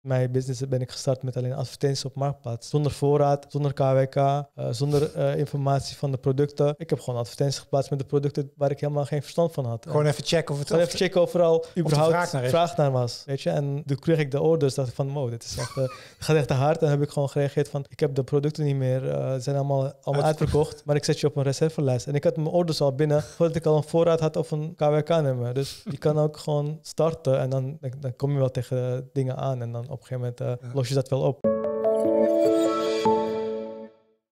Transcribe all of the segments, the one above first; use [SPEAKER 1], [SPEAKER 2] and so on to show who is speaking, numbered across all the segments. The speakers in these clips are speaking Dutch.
[SPEAKER 1] Mijn business ben ik gestart met alleen advertenties op Marktplaats. Zonder voorraad, zonder KWK, eh, zonder eh, informatie van de producten. Ik heb gewoon advertenties geplaatst met de producten waar ik helemaal geen verstand van had. Gewoon even checken of het... Gewoon even checken of er al überhaupt vraag naar, was. Weet je? En toen kreeg ik de orders, dacht ik van, wow, dit is echt, uh, gaat echt te hard. En heb ik gewoon gereageerd van, ik heb de producten niet meer. Ze zijn allemaal, allemaal uitverkocht, maar ik zet je op een reservelijst. En ik had mijn orders al binnen voordat ik al een voorraad had of een KWK-nummer. Dus je kan ook gewoon starten en dan, dan kom je wel tegen dingen aan en dan op een gegeven moment eh, los je dat wel op.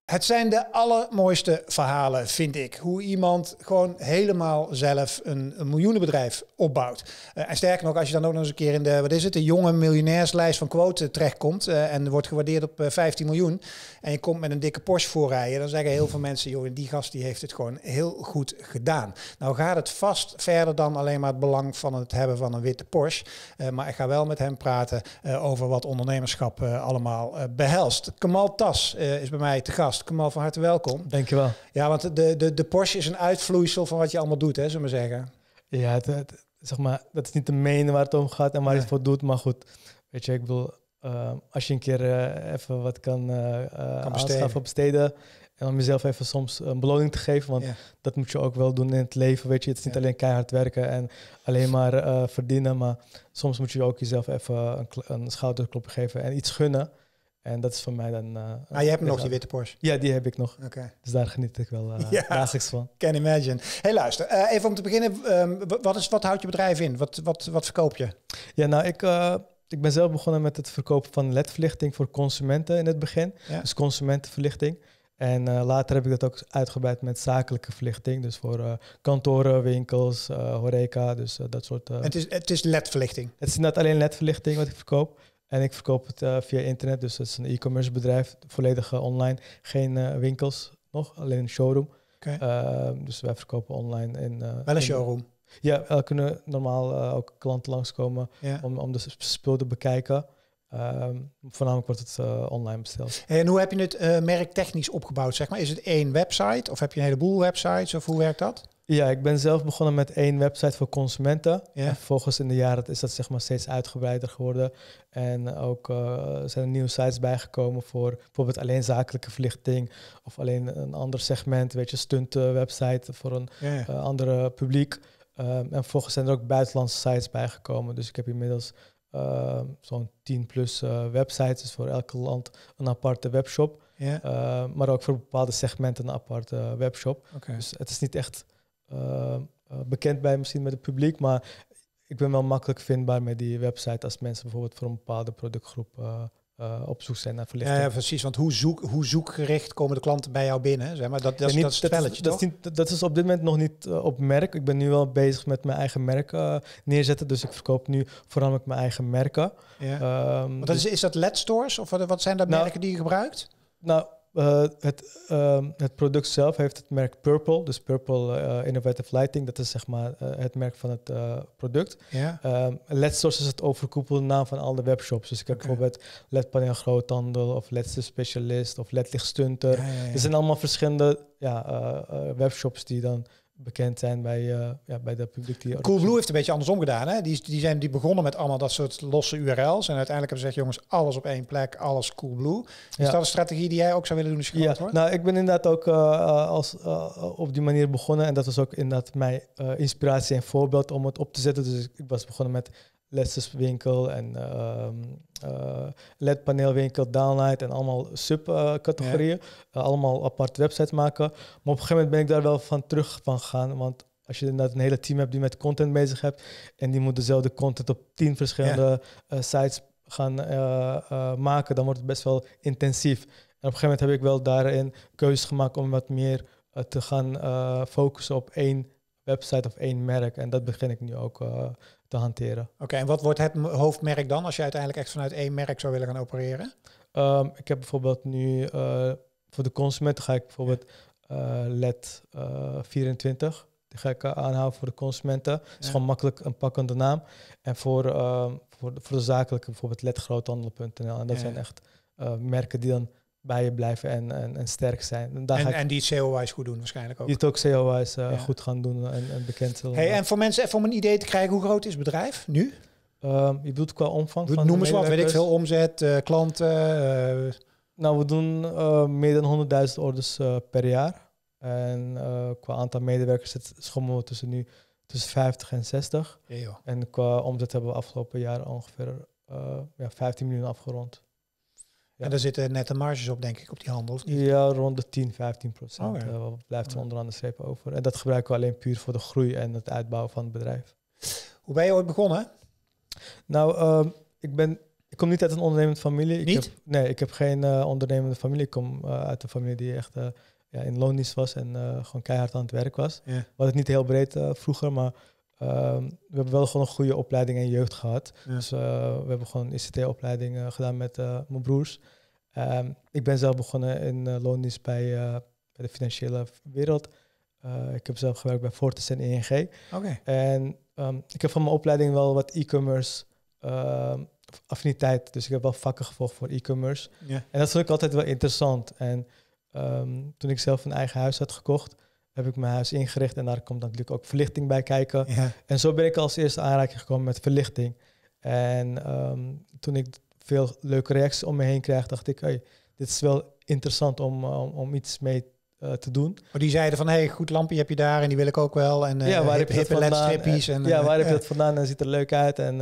[SPEAKER 2] Het zijn de allermooiste verhalen, vind ik. Hoe iemand gewoon helemaal zelf een, een miljoenenbedrijf opbouwt. Eh, en sterker nog, als je dan ook nog eens een keer in de, wat is het, de jonge miljonairslijst van quoten terechtkomt uh, en wordt gewaardeerd op 15 eh, miljoen en je komt met een dikke Porsche voorrijden, dan zeggen heel veel mensen, joh, die gast die heeft het gewoon heel goed gedaan. Nou gaat het vast verder dan alleen maar het belang van het hebben van een witte Porsche, maar ik ga wel met hem praten over wat ondernemerschap allemaal behelst. Kamal Tas is bij mij te gast podcast. Kamal, van harte welkom. Dankjewel. Ja, want de, de, de Porsche is een uitvloeisel van wat je allemaal doet, hè, zullen we zeggen.
[SPEAKER 1] Ja, het, zeg maar, dat is niet de main waar het om gaat en waar het voor doet. Maar goed, weet je, ik bedoel, eh, als je een keer eh, even wat kan, uh, kan besteden. En om jezelf even soms een beloning te geven. Want dat moet je ook wel doen in het leven. Weet je, het is niet alleen keihard werken en alleen maar verdienen. Maar soms moet je ook jezelf even een, een geven en iets gunnen. En dat is voor mij dan... Eh, ah, je hebt nog, die witte Porsche? Ja, die heb ik nog. Oké. Dus daar geniet ik wel uh, van.
[SPEAKER 2] Can imagine. Hey, luister. Eh, even om te beginnen. Ehm,
[SPEAKER 1] wat, is, wat houdt je bedrijf in? Wat, wat, wat verkoop je? Ja, nou, ik, ik ben zelf begonnen met het verkopen van ledverlichting voor consumenten in het begin. Ja. Dus consumentenverlichting. En later heb ik dat ook uitgebreid met zakelijke verlichting. Dus voor kantoren, winkels, horeca, dus dat soort... het, is, het is ledverlichting? Het is niet alleen ledverlichting wat ik verkoop. En ik verkoop het eh, via internet, dus het is een e-commerce bedrijf, volledig eh, online. Geen eh, winkels nog, alleen een showroom. Ehm, dus wij verkopen online. In, Wel een in, showroom? Ja, er kunnen normaal ook klanten langskomen om, om de spul te bekijken. Ehm, voornamelijk wordt het eh, online besteld.
[SPEAKER 2] En hoe heb je het uh, eh, merk technisch opgebouwd? Zeg maar? Is het één website of heb je een heleboel websites of hoe werkt dat?
[SPEAKER 1] Ja, ik ben zelf begonnen met één website voor consumenten. Ja. En in de jaren is dat zeg maar steeds uitgebreider geworden. En ook eh, zijn er nieuwe sites bijgekomen voor bijvoorbeeld alleen zakelijke verlichting of alleen een ander segment, weet je, stunt website voor een ander andere publiek. Ehm, en vervolgens zijn er ook buitenlandse sites bijgekomen. Dus ik heb inmiddels Ehm, zo'n 10 plus eh, websites. Dus voor elk land een aparte webshop. Ehm, maar ook voor bepaalde segmenten een aparte webshop. Dus het is niet echt ehm, eh, bekend bij misschien met het publiek, maar ik ben wel makkelijk vindbaar met die website als mensen bijvoorbeeld voor een bepaalde productgroep eh, eh, op zoek zijn naar verlichting. Ja, precies.
[SPEAKER 2] Want hoe, zoek, hoe zoekgericht komen de klanten bij jou binnen? maar, dat, dat, niet, is het spelletje, dat,
[SPEAKER 1] Dat, is op dit moment nog niet eh, op merk. Ik ben nu wel bezig met mijn eigen merken eh, neerzetten. Dus ik verkoop nu voornamelijk mijn eigen merken. Ehm, is, dus-
[SPEAKER 2] is dat LED stores? Of wat, zijn dat nou- merken
[SPEAKER 1] die je gebruikt? Nou, eh, het, ehm, het, product zelf heeft het merk Purple, dus Purple eh, Innovative Lighting, dat is zeg maar eh, het merk van het product. Ja. Ehm, is het overkoepelende naam van al de webshops. Dus ik heb bijvoorbeeld led groothandel of LED specialist of LED-lichtstunter. Ja, Er zijn allemaal verschillende ja, webshops die dan bekend zijn bij, uh, ja, bij dat publiek. Die
[SPEAKER 2] Coolblue heeft een beetje andersom gedaan. Hè? Die, die, zijn, die begonnen met allemaal dat soort losse URL's. En uiteindelijk hebben ze gezegd, jongens, alles op één plek, alles Coolblue.
[SPEAKER 1] Is dat een strategie die jij ook zou willen doen als je ja. Nou, ik ben inderdaad ook eh, eh, als, op die manier begonnen. En dat was ook inderdaad mijn inspiratie en voorbeeld om het op te zetten. Dus ik was begonnen met lesjeswinkel en uh, LED-paneelwinkel, downlight en allemaal subcategorieën. Eh, allemaal aparte websites maken. Maar op een gegeven moment ben ik daar wel van terug van gegaan. Want als je inderdaad een hele team hebt die met content bezig hebt en die moet dezelfde content op tien verschillende eh, sites gaan maken, dan wordt het best wel intensief. En op een gegeven moment heb ik wel daarin keuzes gemaakt om wat meer te gaan focussen op één website of één merk. En dat begin ik nu ook eh, te hanteren.
[SPEAKER 2] Oké, en wat wordt het hoofdmerk dan als je uiteindelijk echt vanuit één merk
[SPEAKER 1] zou willen gaan opereren? Ehm, ik heb bijvoorbeeld nu eh, voor de consument ga ik bijvoorbeeld uh, LED 24. Die ga ik eh, aanhouden voor de consumenten. is gewoon makkelijk een pakkende naam. En voor, ehm, voor, de, voor zakelijke bijvoorbeeld ledgroothandel.nl. En dat zijn echt merken die dan bij je blijven en, en, en sterk zijn. En, daar ga ik en die
[SPEAKER 2] het seo goed doen waarschijnlijk ook. Die het ook SEO-wise eh, goed
[SPEAKER 1] gaan doen en, en bekend zullen hey, En voor
[SPEAKER 2] mensen, even om een idee te krijgen, hoe groot is het bedrijf
[SPEAKER 1] nu? Ehm, je bedoelt qua omvang Doe, van Noem eens wat, weet ik veel, omzet, eh, klanten? Eh. Nou, we doen meer dan 100.000 orders per jaar. En qua aantal medewerkers het schommelen we tussen nu tussen 50 en 60. en qua omzet hebben we afgelopen jaar ongeveer ja, 15 miljoen afgerond. Ja. En daar zitten nette marges op, denk ik, op die handel, of niet? Ja, rond de 10, 15 procent oh, eh, blijft er oh, onderaan de streep over. En dat gebruiken we alleen puur voor de groei en het uitbouwen van het bedrijf. Hoe ben je ooit begonnen? Nou, ehm, ik ben ik kom niet uit een ondernemende familie. Ik niet? Heb, nee, ik heb geen eh, ondernemende familie. Ik kom eh, uit een familie die echt ja, in loondienst was en gewoon keihard aan het werk was. Wat het niet heel breed vroeger, maar Ehm, we hebben wel gewoon een goede opleiding en jeugd gehad. Dus eh, we hebben gewoon ICT-opleiding eh, gedaan met eh, mijn broers. Ehm, ik ben zelf begonnen in loondienst bij, bij, de financiële wereld. ik heb zelf gewerkt bij Fortis en ING. E Oké. En ehm, ik heb van mijn opleiding wel wat e-commerce affiniteit. Dus ik heb wel vakken gevolgd voor e-commerce. Ja. En dat vond ik altijd wel interessant. En toen ik zelf een eigen huis had gekocht, heb ik mijn huis ingericht en daar komt natuurlijk ook verlichting bij kijken. En zo ben ik als eerste aanraking gekomen met verlichting. En ehm, toen ik veel leuke reacties om me heen kreeg, dacht ik, hey, dit is wel interessant om, om, om iets mee eh, te doen. Maar die zeiden van, hé, hey, goed lampje heb je daar en die wil ik ook wel. En, eh, ja, waar heb je dat vandaan? En, ja, waar heb je eh, dat vandaan? En ziet er leuk uit en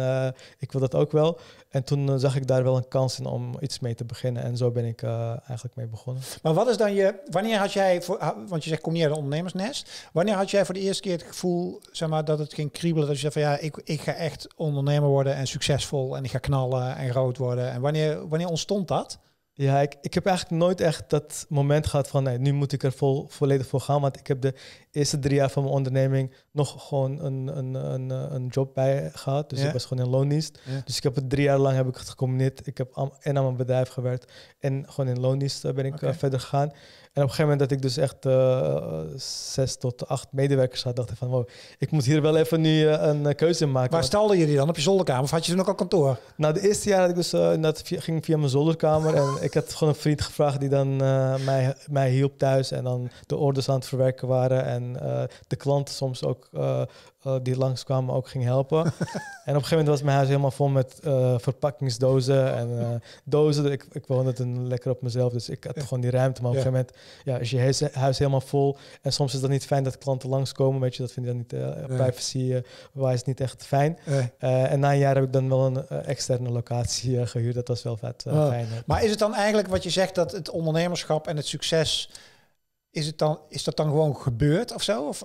[SPEAKER 1] ik wil dat ook wel. En toen zag ik daar wel een kans in om iets mee te beginnen. En zo ben ik eigenlijk mee begonnen.
[SPEAKER 2] Maar wat is dan je, wanneer had jij, voor, want je zegt kom je uit een ondernemersnest. Wanneer had jij voor de eerste keer het gevoel, zeg maar, dat het ging kriebelen? Dat je zei van, ja, ik, ik ga echt ondernemer worden en succesvol en ik ga knallen en groot worden. En
[SPEAKER 1] wanneer, wanneer ontstond dat? Ja, ik, ik heb eigenlijk nooit echt dat moment gehad van nee, nu moet ik er vol, volledig voor gaan. Want ik heb de eerste drie jaar van mijn onderneming nog gewoon een, een, een, een job bij gehad. Dus ik was gewoon in loondienst. Dus ik heb het drie jaar lang heb ik het gecombineerd. Ik heb en aan mijn bedrijf gewerkt en gewoon in loondienst eh, ben ik eh, verder gegaan. En op een gegeven moment dat ik dus echt eh, zes tot acht medewerkers had, dacht ik van wow, ik moet hier wel even nu eh, een eh, keuze in maken. Waar stelden jullie dan? Op je zolderkamer? Of had je toen ook al kantoor? Nou, de eerste jaar dat ik dus dat ging via mijn zolderkamer. en ik had gewoon een vriend gevraagd die dan mij, mij hielp thuis en dan de orders aan het verwerken waren. En de klanten soms ook uh, die langskwamen ook ging helpen. en op een gegeven moment was mijn huis helemaal vol met verpakkingsdozen en dozen. Ik, ik woonde een lekker op mezelf, dus ik had gewoon die ruimte. Maar op een gegeven moment ja, is je huis, huis, helemaal vol. En soms is dat niet fijn dat klanten langskomen. Weet je, dat vind ik dan niet uh, privacy eh, is niet echt fijn. Eh, en na een jaar heb ik dan wel een externe locatie gehuurd. Dat was wel vet ah. fijn. Maar is het
[SPEAKER 2] dan eigenlijk wat je zegt dat het ondernemerschap en het succes is, het dan, is dat dan gewoon gebeurd of zo? Of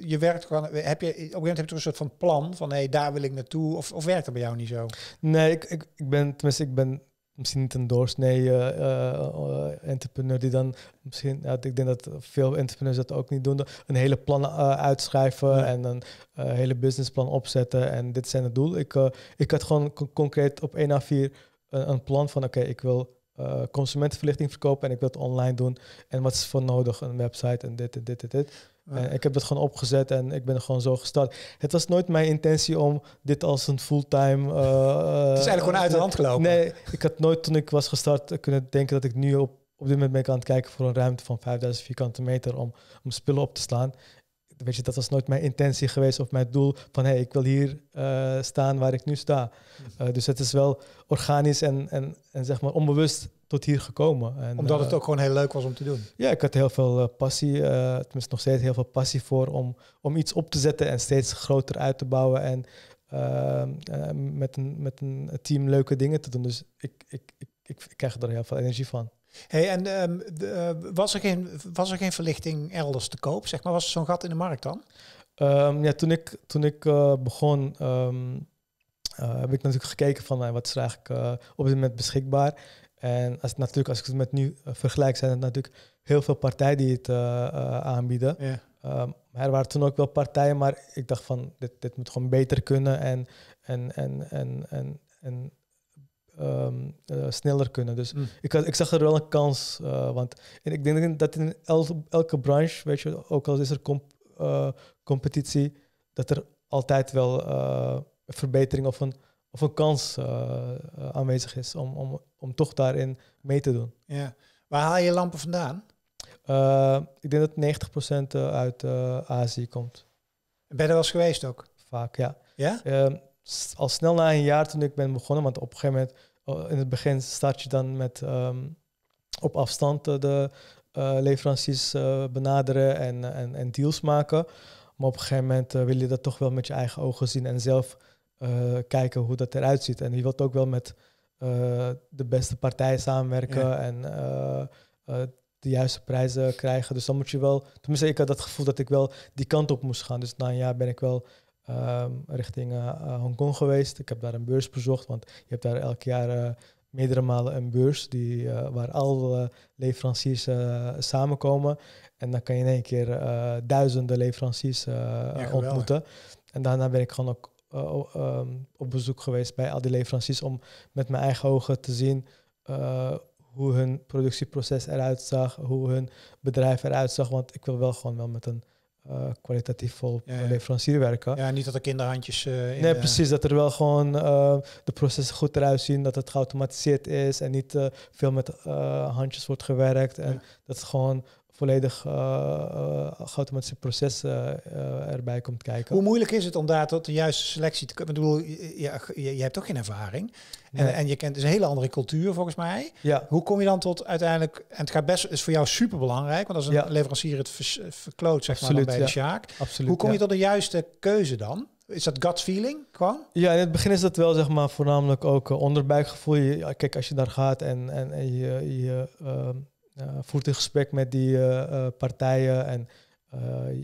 [SPEAKER 2] je werkt gewoon, heb je op een gegeven moment heb je een soort van plan van hé, hey, daar wil ik naartoe? Of, of werkt dat bij jou niet zo?
[SPEAKER 1] Nee, ik, ik, ik ben, tenminste, ik ben misschien niet een doorsnee eh, eh, eh, entrepreneur die dan misschien, ja, ik denk dat veel entrepreneurs dat ook niet doen, een hele plan uitschrijven en een hele businessplan opzetten en dit zijn het doel. Ik, ik had gewoon concreet op 1 A4 een, plan van oké, ik wil consumentenverlichting verkopen en ik wil het online doen. En wat is voor nodig? Een website en dit en dit en dit. Eh, ik heb het gewoon opgezet en ik ben gewoon zo gestart. Het was nooit mijn intentie om dit als een fulltime. Eh, eh, het is eigenlijk gewoon uit de hand gelopen. Nee, ik had nooit toen ik was gestart kunnen denken dat ik nu op, op dit moment ben aan het kijken voor een ruimte van 5000 vierkante meter om, om spullen op te slaan weet je, dat was nooit mijn intentie geweest of mijn doel van hey, ik wil hier eh, staan waar ik nu sta. Mhm. Eh, dus het is wel organisch en, en, en zeg maar onbewust tot hier gekomen. En, Omdat het eh, ook gewoon heel leuk was om te doen. Ja, ik had heel veel passie, tenminste nog steeds heel veel passie voor om, om iets op te zetten en steeds groter uit te bouwen en met, een, met een team leuke dingen te doen. Dus ik, ik, ik, ik, ik krijg er heel veel energie van.
[SPEAKER 2] Hey, en ehm, eh, was, er geen,
[SPEAKER 1] was er geen verlichting elders te koop? Zeg maar, was er zo'n gat in de markt dan? Ehm, ja, toen ik, toen ik eh, begon, ehm, eh, heb ik natuurlijk gekeken van nou, wat is er eigenlijk op dit moment beschikbaar. En als, natuurlijk, als ik het met nu vergelijk, zijn het natuurlijk heel veel partijen die het aanbieden. er waren toen ook wel partijen, maar ik dacht van dit, dit moet gewoon beter kunnen. En, en, en, en, en, en Ehm, eh, sneller kunnen. Dus hmm. ik, ik zag er wel een kans. Uh, want en ik denk dat in elke branche, weet je, ook al is er eh, competitie, dat er altijd wel een verbetering of een, of een kans aanwezig is om, om, om toch daarin mee te doen.
[SPEAKER 2] Ja. Waar haal je lampen vandaan?
[SPEAKER 1] ik denk dat 90% uit Azië komt. Ben er wel eens geweest ook? Vaak, ja. Ja? Ehm, al snel na een jaar toen ik ben begonnen, want op een gegeven moment Oh, in het begin start je dan met ehm, op afstand de uh, leveranciers eh, benaderen en, en, en, deals maken. Maar op een gegeven moment eh, wil je dat toch wel met je eigen ogen zien en zelf kijken hoe dat eruit ziet. En je wilt ook wel met de beste partijen samenwerken en de juiste prijzen krijgen. Dus dan moet je wel, tenminste ik had dat gevoel dat ik wel die kant op moest gaan. Dus na een jaar ben ik wel Ehm, richting eh, eh, Hongkong geweest. Ik heb daar een beurs bezocht, want je hebt daar elk jaar eh, meerdere malen een beurs die, waar alle leveranciers samenkomen. En dan kan je in één keer duizenden leveranciers ontmoeten. En daarna ben ik gewoon ook ehm, op bezoek geweest bij al die leveranciers om met mijn eigen ogen te zien hoe hun productieproces eruit zag, hoe hun bedrijf eruit zag. Want ik wil wel gewoon wel met een eh, kwalitatief vol ja, leverancier werken. Ja, niet dat er kinderhandjes. Eh, in nee, eh, precies. Dat er wel gewoon de processen goed eruit zien, dat het geautomatiseerd is en niet veel met handjes wordt gewerkt. En dat het gewoon volledig automatische eh, eh, geautomatiseerd proces eh, erbij komt kijken. Hoe
[SPEAKER 2] moeilijk is het om daar tot de juiste selectie te komen? Ik bedoel, je, je, je hebt toch geen ervaring. En, en, je kent dus een hele andere cultuur volgens mij. Hoe kom je dan tot uiteindelijk, en het gaat best, is voor jou super belangrijk, want als een leverancier het verkloot, zeg maar, bij de Sjaak. Absoluut, Hoe kom je tot de juiste keuze dan? Is dat gut feeling kwam?
[SPEAKER 1] Ja, in het begin is dat wel zeg maar voornamelijk ook onderbuikgevoel. kijk, als je daar gaat en, en, je, je eh, voert een gesprek met die eh, eh, partijen en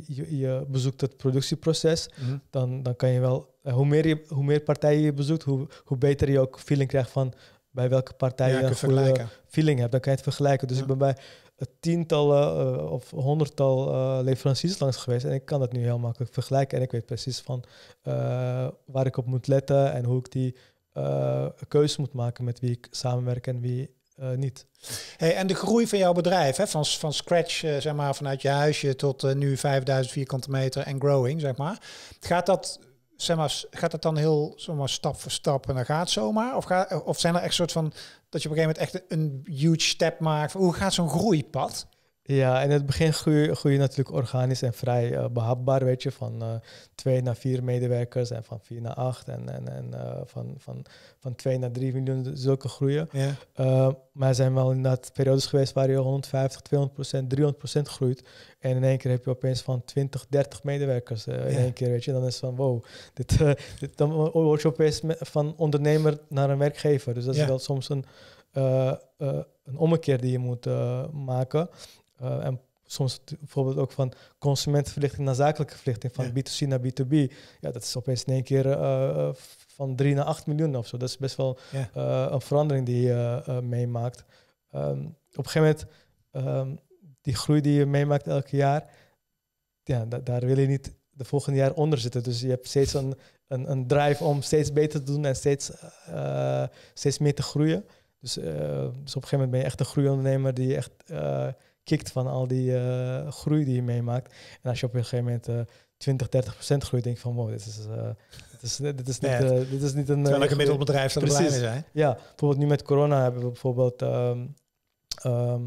[SPEAKER 1] je, je, bezoekt het productieproces. Mhm. dan, dan kan je wel, hoe, meer je, hoe meer partijen je bezoekt, hoe, hoe beter je ook feeling krijgt van bij welke partij ja, je een goede feeling hebt. Dan kan je het vergelijken. Dus ik ben bij tientallen of honderdtal leveranciers langs geweest en ik kan dat nu heel makkelijk vergelijken. En ik weet precies van waar ik op moet letten en hoe ik die keuze moet maken met wie ik samenwerk en wie eh, niet.
[SPEAKER 2] Hey, en de groei van jouw bedrijf, hè? Van, van scratch, eh, zeg maar, vanuit je huisje tot eh, nu 5000 vierkante meter en growing, zeg maar. Gaat dat, zeg maar, gaat dat dan heel zomaar stap voor stap en dan gaat zomaar? Of, of zijn er echt soort van, dat je op een gegeven moment echt een huge step maakt? hoe gaat zo'n groeipad?
[SPEAKER 1] Ja, in het begin groei, je natuurlijk organisch en vrij eh, behapbaar, weet je, van eh, twee naar vier medewerkers en van vier naar acht en, en, en eh, van, van, van twee naar drie miljoen, zulke groeien. Ja. maar er zijn wel inderdaad periodes geweest waar je 150, 200 procent, 300 procent groeit en in één keer heb je opeens van 20, 30 medewerkers in één keer, weet je. dan is van, wow, dit, dit, dan word je opeens van ondernemer naar een werkgever. Dus dat is wel soms een... een ommekeer die je moet maken. Eh, en soms bijvoorbeeld ook van consumentenverlichting naar zakelijke verlichting, van B2C naar B2B. Ja, dat is opeens in één keer eh, eh, van 3 naar 8 miljoen of zo. Dat is best wel een verandering die je meemaakt. Ehm, op een gegeven moment, ehm, die groei die je meemaakt elke jaar, ja, daar wil je niet de volgende jaar onder zitten. Dus je hebt steeds een, een, een drive om steeds beter te doen en steeds, steeds meer te groeien. Dus, dus op een gegeven moment ben je echt een groeiondernemer die echt kikt van al die eh, groei die je meemaakt. En als je op een gegeven moment 20, eh, 30 procent groeit, denk je van wow, dit is, uh, dit is, dit is, niet, dit is niet een... Terwijl ik een middelbedrijf zou zijn. Ja, bijvoorbeeld nu met corona hebben we bijvoorbeeld... Ehm, ehm,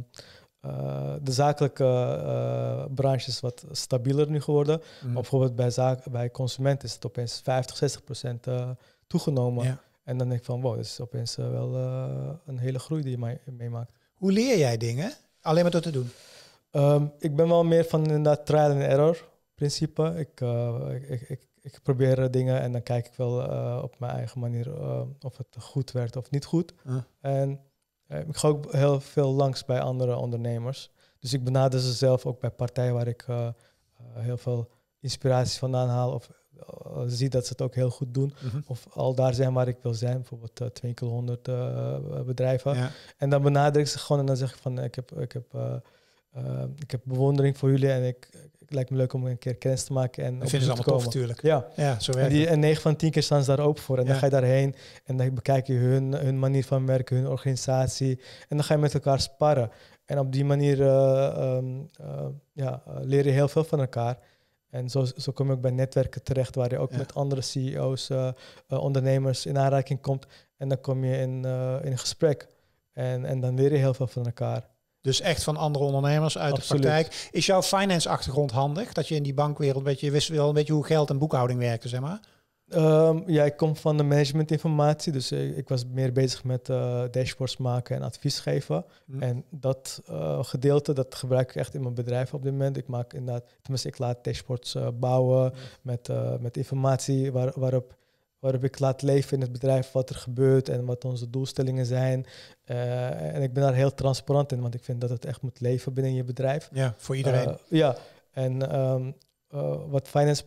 [SPEAKER 1] de zakelijke uh, branche is wat stabieler nu geworden. Mhm. Maar bijvoorbeeld bij, zaak, bij consumenten is het opeens 50, 60 procent toegenomen. En dan denk ik van, wow, dat is opeens wel een hele groei die je meemaakt. Hoe leer jij dingen? Alleen maar door te doen? Ehm, ik ben wel meer van inderdaad trial and error principe. Ik, eh, ik, ik, ik, probeer dingen en dan kijk ik wel eh, op mijn eigen manier eh, of het goed werd of niet goed. Ah. En ik ga ook heel veel langs bij andere ondernemers. Dus ik benader ze zelf ook bij partijen waar ik heel veel inspiratie vandaan haal of eh, zie dat ze het ook heel goed doen. Mhm. Of al daar zijn waar ik wil zijn, bijvoorbeeld uh, honderd uh, bedrijven. En dan benader ik ze gewoon en dan zeg ik van ik heb, ik heb, ik heb bewondering voor jullie en ik, het lijkt me leuk om een keer kennis te maken. En vinden ze allemaal komen. tof natuurlijk. Ja, ja zo werkt en, die, en 9 van 10 keer staan ze daar open voor. En dan ga je daarheen en dan bekijk je hun, hun manier van werken, hun organisatie. En dan ga je met elkaar sparren. En op die manier ehm, ja, leer je heel veel van elkaar. En zo, zo kom je ook bij netwerken terecht waar je ook met andere CEO's, uh, eh, eh, ondernemers in aanraking komt. En dan kom je in, eh, in gesprek. En, en dan leer je heel veel van elkaar. Dus echt van andere ondernemers uit de praktijk.
[SPEAKER 2] Is jouw finance-achtergrond handig? Dat je in die bankwereld een beetje je wist wel een beetje hoe geld en boekhouding werken, zeg maar?
[SPEAKER 1] Ehm, ja, ik kom van de managementinformatie, dus ik, eh, ik, was meer bezig met eh, dashboards maken en advies geven. Mhm. En dat eh, gedeelte, dat gebruik ik echt in mijn bedrijf op dit moment. Ik maak inderdaad, tenminste, ik laat dashboards bouwen mhm. met, met informatie waar, waarop, waarop ik laat leven in het bedrijf wat er gebeurt en wat onze doelstellingen zijn. en ik ben daar heel transparant in, want ik vind dat het echt moet leven binnen je bedrijf. Ja, voor iedereen. ja, en ehm, wat finance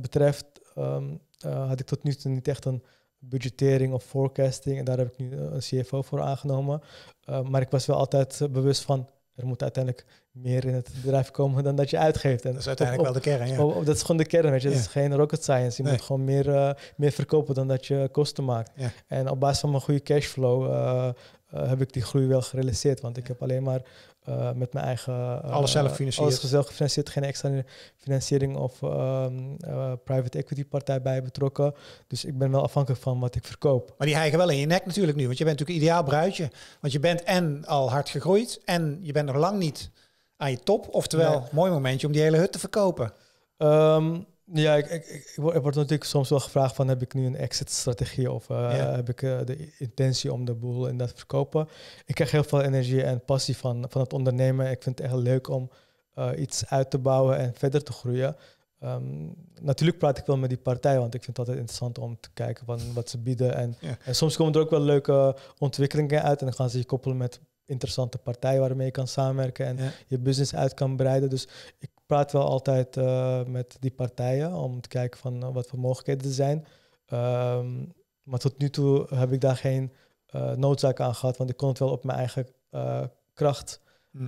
[SPEAKER 1] betreft... Ehm, eh, had ik tot nu toe niet echt een budgettering of forecasting. En daar heb ik nu eh, een CFO voor aangenomen. Eh, maar ik was wel altijd bewust van, er moet uiteindelijk meer in het bedrijf komen dan dat je uitgeeft. En dat is uiteindelijk wel de kern, ja. dat is gewoon de kern, weet je. Ja. Dat is geen rocket science. Je moet gewoon meer, meer verkopen dan dat je kosten maakt. En op basis van mijn goede cashflow heb ik die groei wel gerealiseerd. Want ik heb alleen maar eh, met mijn eigen... Eh, alles zelf financieren. Alles zelf gefinancierd, geen extra financiering of ehm, eh, private equity partij bij betrokken. Dus ik ben wel afhankelijk van wat ik verkoop.
[SPEAKER 2] Maar die hijgen wel in je nek natuurlijk nu, want je bent natuurlijk een ideaal bruidje. Want je bent en al hard gegroeid en je bent nog lang niet aan je top. Oftewel,
[SPEAKER 1] mooi momentje om die hele hut te verkopen. Ehm, ja, ik, ik, ik, word, natuurlijk soms wel gevraagd van heb ik nu een exit-strategie of eh, heb ik eh, de intentie om de boel in dat te verkopen. Ik krijg heel veel energie en passie van, van het ondernemen. Ik vind het echt leuk om eh, iets uit te bouwen en verder te groeien. Ehm, natuurlijk praat ik wel met die partijen want ik vind het altijd interessant om te kijken van wat ze bieden. En, en soms komen er ook wel leuke ontwikkelingen uit en dan gaan ze je koppelen met interessante partijen waarmee je kan samenwerken en je business uit kan breiden. Dus ik praat wel altijd eh, met die partijen om te kijken van eh, wat voor mogelijkheden er zijn. Ehm, maar tot nu toe heb ik daar geen eh, noodzaak aan gehad, want ik kon het wel op mijn eigen kracht mm.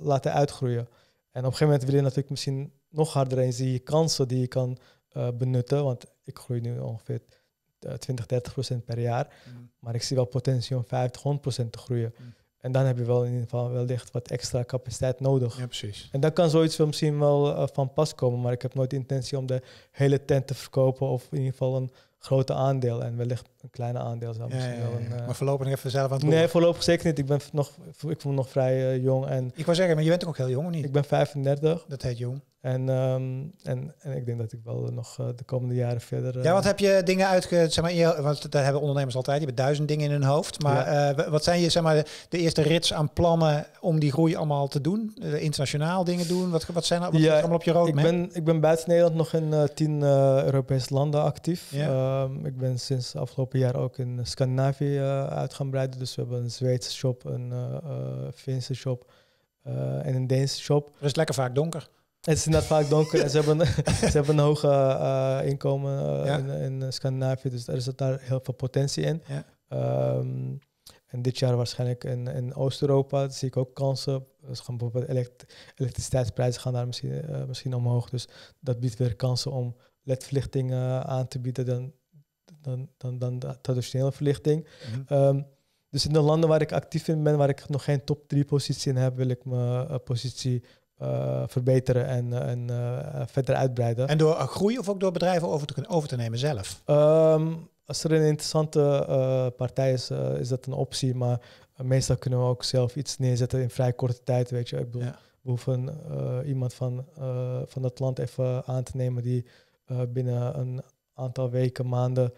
[SPEAKER 1] laten uitgroeien. En op een gegeven moment wil je natuurlijk misschien nog harder eens die kansen die je kan benutten. Want ik groei nu ongeveer 20, 30 procent per jaar. Mm. Maar ik zie wel potentie om 50, 100 procent te groeien. Mm. En dan heb je wel in ieder geval wellicht wat extra capaciteit nodig. Ja, precies. En dan kan zoiets misschien wel eh, van pas komen, maar ik heb nooit de intentie om de hele tent te verkopen of in ieder geval een grote aandeel en wellicht een kleine aandeel zou misschien wel eh, maar voorlopig even zelf aan het Nee, voorlopig zeker niet. Ik ben nog, ik voel me nog vrij eh, jong en. Ik wou zeggen, maar je bent ook heel jong, of niet? Ik ben 35. Dat heet jong. En, ehm, en, en ik denk dat ik wel nog eh, de komende jaren verder. ja, wat eh, heb
[SPEAKER 2] je dingen uit, zeg maar, want daar hebben ondernemers altijd, die hebben duizend dingen in hun hoofd. Maar eh, wat zijn je, zeg maar, de, eerste rits aan plannen om die groei allemaal te doen? internationaal dingen doen? Wat, wat zijn wat allemaal op je rood? Ik ben,
[SPEAKER 1] ik ben buiten Nederland nog in tien Europese landen actief. Ehm, ik ben sinds afgelopen jaar ook in Scandinavië uit gaan breiden. Dus we hebben een Zweedse shop, een Finse shop en een Deense shop. Er is lekker vaak donker. Het is net vaak donker en ze hebben, een hoge eh, inkomen eh, in, in, eh, Scandinavië, dus er zit daar heel veel potentie in. Ehm, en dit jaar waarschijnlijk in, in Oost-Europa zie ik ook kansen. Dus gaan bijvoorbeeld elektriciteitsprijzen gaan daar misschien, misschien omhoog. Dus dat biedt weer kansen om ledverlichting aan te bieden dan, dan, dan, dan de traditionele verlichting. Mhm. Ehm, dus in de landen waar ik actief in ben, waar ik nog geen top 3 positie in heb, wil ik mijn positie eh, verbeteren en, eh, en eh, verder uitbreiden. En door
[SPEAKER 2] groei of ook door bedrijven over te, over te nemen zelf?
[SPEAKER 1] Ehm, als er een interessante partij is, is dat een optie. Maar meestal kunnen we ook zelf iets neerzetten in vrij korte tijd. Weet je. Ik bedoel, ja. We hoeven iemand van, van dat land even aan te nemen die binnen een aantal weken, maanden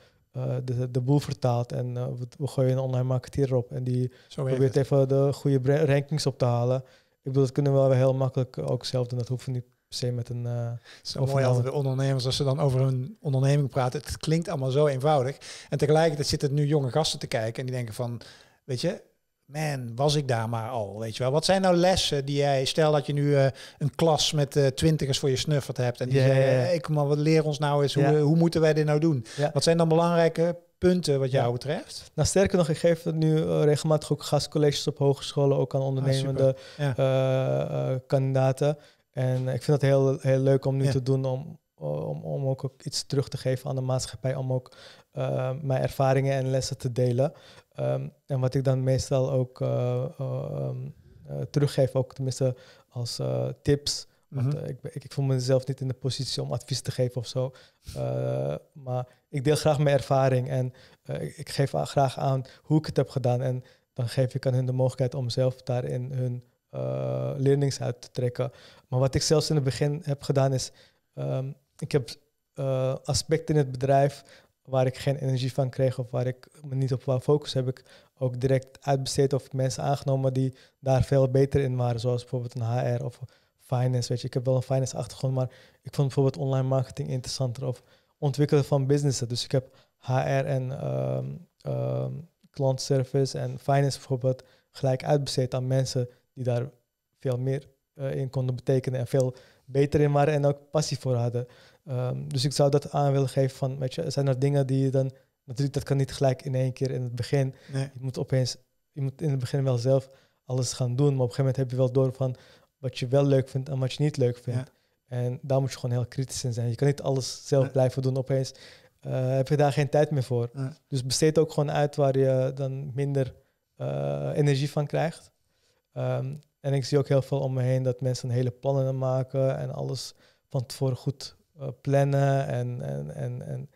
[SPEAKER 1] de, de boel vertaalt. En we, we, gooien een online marketeer op en die probeert even de goede rankings op te halen. Ik bedoel, dat kunnen we wel heel makkelijk ook zelf doen. Dat hoeven niet per se met een. zo eh, mooi altijd de
[SPEAKER 2] ondernemers als ze dan over hun onderneming praten. Het klinkt allemaal zo eenvoudig. En tegelijkertijd zitten nu jonge gasten te kijken en die denken van, weet je, man, was ik daar maar al, weet je wel. Wat zijn nou lessen die jij, stel dat je nu eh, een klas met uh, twintigers voor je snuffert hebt en die zeggen, ik kom maar, wat leer ons nou eens, hoe, hoe moeten wij dit nou
[SPEAKER 1] doen? Wat zijn dan belangrijke punten
[SPEAKER 2] wat jou betreft.
[SPEAKER 1] Nou, sterker nog, ik geef het nu eh, regelmatig ook gastcolleges op hogescholen, ook aan ah, ondernemende eh, eh, kandidaten. En ik vind dat heel, heel leuk om nu te doen, om, om, om ook, iets terug te geven aan de maatschappij, om ook mijn ervaringen en lessen te delen. Ehm, en wat ik dan meestal ook ehm, teruggeef, ook tenminste als tips Mhm. Eh, ik, ik, ik, voel mezelf niet in de positie om advies te geven of zo. Eh, maar ik deel graag mijn ervaring en eh, ik geef graag aan hoe ik het heb gedaan. En dan geef ik aan hun de mogelijkheid om zelf daarin hun uh, uit te trekken. Maar wat ik zelfs in het begin heb gedaan is, ehm, ik heb aspecten in het bedrijf waar ik geen energie van kreeg of waar ik me niet op wou focussen, heb ik ook direct uitbesteed of mensen aangenomen die daar veel beter in waren, zoals bijvoorbeeld een HR of finance, weet je. Ik heb wel een finance achtergrond, maar ik vond bijvoorbeeld online marketing interessanter of ontwikkelen van businessen. Dus ik heb HR en um, um, klantservice en finance bijvoorbeeld gelijk uitbesteed aan mensen die daar veel meer eh, in konden betekenen en veel beter in waren en ook passie voor hadden. Ehm, dus ik zou dat aan willen geven van, weet je, zijn er dingen die je dan... Natuurlijk, dat kan niet gelijk in één keer in het begin. Je moet opeens, je moet in het begin wel zelf alles gaan doen, maar op een gegeven moment heb je wel door van, wat je wel leuk vindt en wat je niet leuk vindt. En daar moet je gewoon heel kritisch in zijn. Je kan niet alles zelf blijven doen. Opeens eh, heb je daar geen tijd meer voor. Dus besteed ook gewoon uit waar je dan minder eh, energie van krijgt. Ehm, en ik zie ook heel veel om me heen dat mensen hele plannen maken en alles van tevoren goed eh, plannen en, en, en, en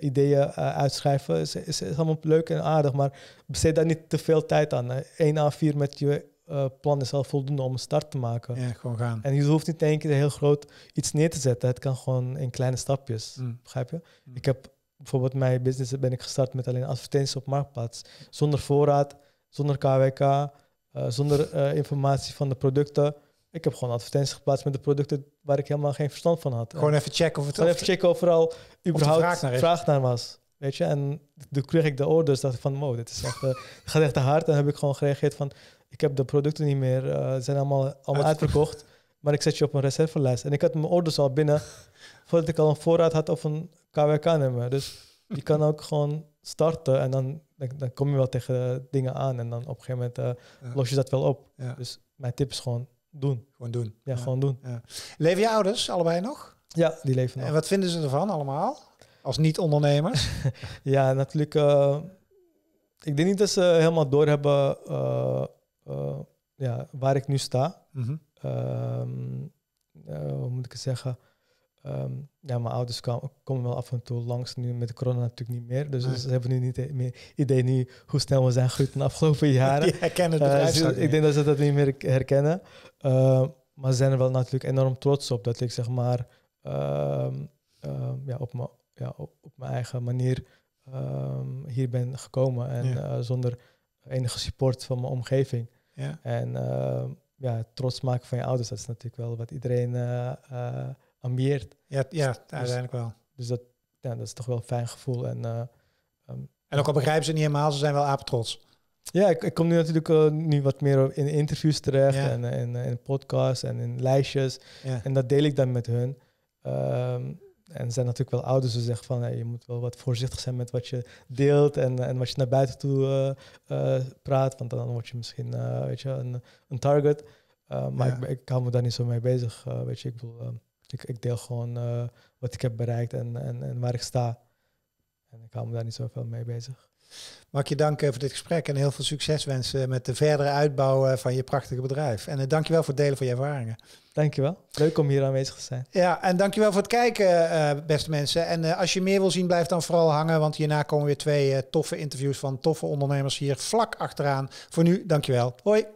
[SPEAKER 1] ideeën uitschrijven. Is, is, is, allemaal leuk en aardig, maar besteed daar niet te veel tijd aan. 1 A4 met je eh, plan is zelf voldoende om een start te maken. Ja, gewoon gaan. En je hoeft niet één keer heel groot iets neer te zetten. Het kan gewoon in kleine stapjes. Mm. Begrijp je? Mm. Ik heb bijvoorbeeld mijn business ben ik gestart met alleen advertenties op marktplaats. Zonder voorraad, zonder KWK, eh, zonder eh, informatie van de producten. Ik heb gewoon advertenties geplaatst met de producten waar ik helemaal geen verstand van had. Gewoon even checken of het Gewoon even checken of er al überhaupt vraag naar, naar was. Weet je, en toen kreeg ik de orders, dacht ik van, wow, dit is echt, uh, gaat echt te hard. En heb ik gewoon gereageerd van, ik heb de producten niet meer, eh, ze zijn allemaal, allemaal uitverkocht. Maar ik zet je op een reservelijst. En ik had mijn orders al binnen voordat ik al een voorraad had of een KWK-nummer. Dus je kan ook gewoon starten en dan, dan, kom je wel tegen eh, dingen aan. En dan op een gegeven moment eh, los je dat wel op. Dus mijn tip is gewoon doen. Gewoon doen. Ja, gewoon doen.
[SPEAKER 2] Leven je ouders allebei nog?
[SPEAKER 1] Ja, die leven nog. En wat vinden ze ervan allemaal? Als niet-ondernemers? ja, natuurlijk. ik denk niet dat ze helemaal doorhebben... hebben. Eh, ja, waar ik nu sta. Mhm. Ehm, eh, hoe moet ik het zeggen? Ehm, ja, mijn ouders komen wel af en toe langs, nu met de corona natuurlijk niet meer. Dus ze hebben nu niet meer idee nu hoe snel we zijn gegroeid de afgelopen jaren. Die herkennen het ze eh, dus ik denk dat ze dat niet meer herkennen. Ehm, maar ze zijn er wel natuurlijk enorm trots op dat ik zeg maar ja, op, mijn, ja, op, mijn eigen manier hier ben gekomen. En zonder enige support van mijn omgeving. Ja. En uh, ja, trots maken van je ouders, dat is natuurlijk wel wat iedereen uh, ambieert. Ja, ja dus, uiteindelijk wel. Dus dat, ja, dat is toch wel een fijn gevoel. En, eh, ehm, en ook al begrijpen ze niet helemaal, ze zijn wel apetrots. Ja, ik, ik kom nu natuurlijk nu wat meer in interviews terecht en in podcasts en in lijstjes. En dat deel ik dan met hun. Ehm, en zijn natuurlijk wel ouders die zeggen van je moet wel wat voorzichtig zijn met wat je deelt en, eh, en wat je naar buiten toe eh, eh, praat, want dan word je misschien weet je, een, een target. maar ik, ik hou me daar niet zo mee bezig. weet je, ik, bedoel, ik, ik deel gewoon wat ik heb bereikt en, en, en waar ik sta. En ik hou me daar niet zoveel mee bezig. Mag ik je danken voor dit gesprek en heel veel succes wensen
[SPEAKER 2] met de verdere uitbouw eh, van je prachtige bedrijf. En eh, dankjewel voor het delen van je ervaringen. Dankjewel.
[SPEAKER 1] Leuk om hier aanwezig te zijn.
[SPEAKER 2] Ja, en dankjewel voor het kijken, eh, beste mensen. En als je meer wil zien, blijf dan vooral hangen, want hierna komen weer twee toffe interviews van toffe ondernemers hier vlak achteraan. Voor nu, dankjewel. Hoi.